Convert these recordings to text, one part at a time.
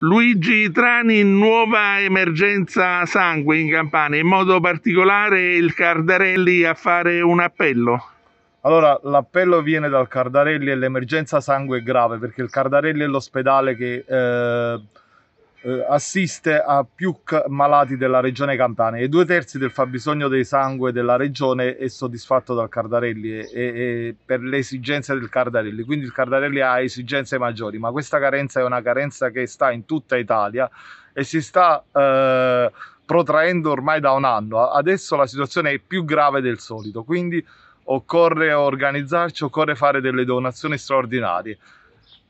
Luigi Trani, nuova emergenza sangue in Campania, in modo particolare il Cardarelli a fare un appello. Allora, l'appello viene dal Cardarelli e l'emergenza sangue è grave perché il Cardarelli è l'ospedale che eh, eh, assiste a più malati della regione Campania e due terzi del fabbisogno dei sangue della regione è soddisfatto dal Cardarelli e, e per le esigenze del Cardarelli quindi il Cardarelli ha esigenze maggiori ma questa carenza è una carenza che sta in tutta Italia e si sta eh, protraendo ormai da un anno adesso la situazione è più grave del solito quindi occorre organizzarci occorre fare delle donazioni straordinarie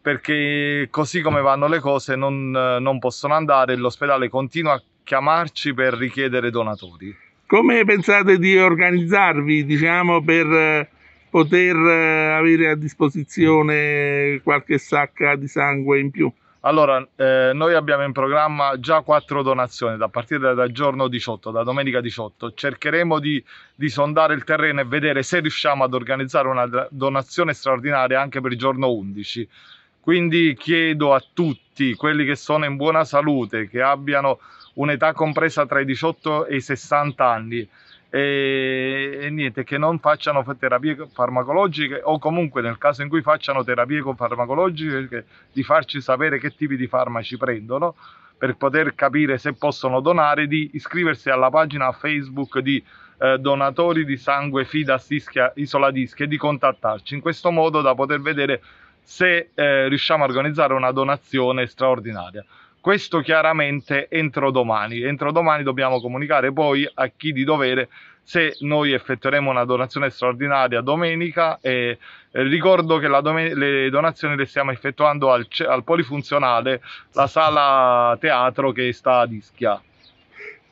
perché così come vanno le cose non, eh, non possono andare e l'ospedale continua a chiamarci per richiedere donatori. Come pensate di organizzarvi diciamo, per eh, poter eh, avere a disposizione qualche sacca di sangue in più? Allora, eh, noi abbiamo in programma già quattro donazioni da partire dal giorno 18, da domenica 18. Cercheremo di, di, sondare il terreno e vedere se riusciamo ad organizzare una donazione straordinaria anche per il giorno 11. Quindi chiedo a tutti quelli che sono in buona salute, che abbiano un'età compresa tra i 18 e i 60 anni e, e niente, che non facciano terapie farmacologiche o comunque nel caso in cui facciano terapie farmacologiche di farci sapere che tipi di farmaci prendono per poter capire se possono donare, di iscriversi alla pagina Facebook di eh, donatori di sangue Fidas Ischia, Isola Dischi e di contattarci in questo modo da poter vedere se eh, riusciamo a organizzare una donazione straordinaria. Questo chiaramente entro domani. Entro domani dobbiamo comunicare poi a chi di dovere se noi effettueremo una donazione straordinaria domenica. E, eh, ricordo che domen- le donazioni le stiamo effettuando al, al polifunzionale, la sala teatro che sta a Ischia.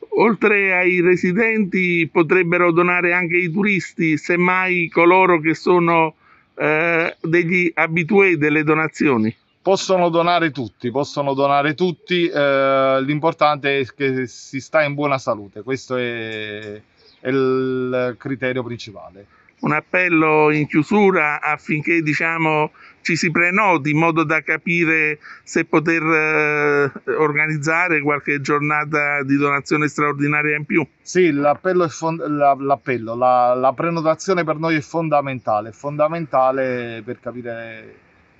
Oltre ai residenti potrebbero donare anche i turisti, semmai coloro che sono eh, degli abitué delle donazioni? Possono donare tutti, possono donare tutti, eh, l'importante è che si sta in buona salute, questo è, è il criterio principale un appello in chiusura affinché diciamo, ci si prenoti in modo da capire se poter eh, organizzare qualche giornata di donazione straordinaria in più. Sì, l'appello, fond- la, l'appello la, la, prenotazione per noi è fondamentale, è fondamentale per capire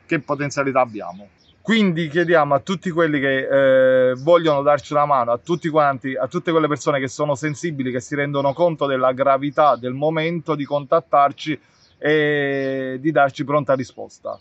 che potenzialità abbiamo. Quindi chiediamo a tutti quelli che eh, vogliono darci una mano, a tutti quanti, a tutte quelle persone che sono sensibili, che si rendono conto della gravità del momento, di contattarci e di darci pronta risposta.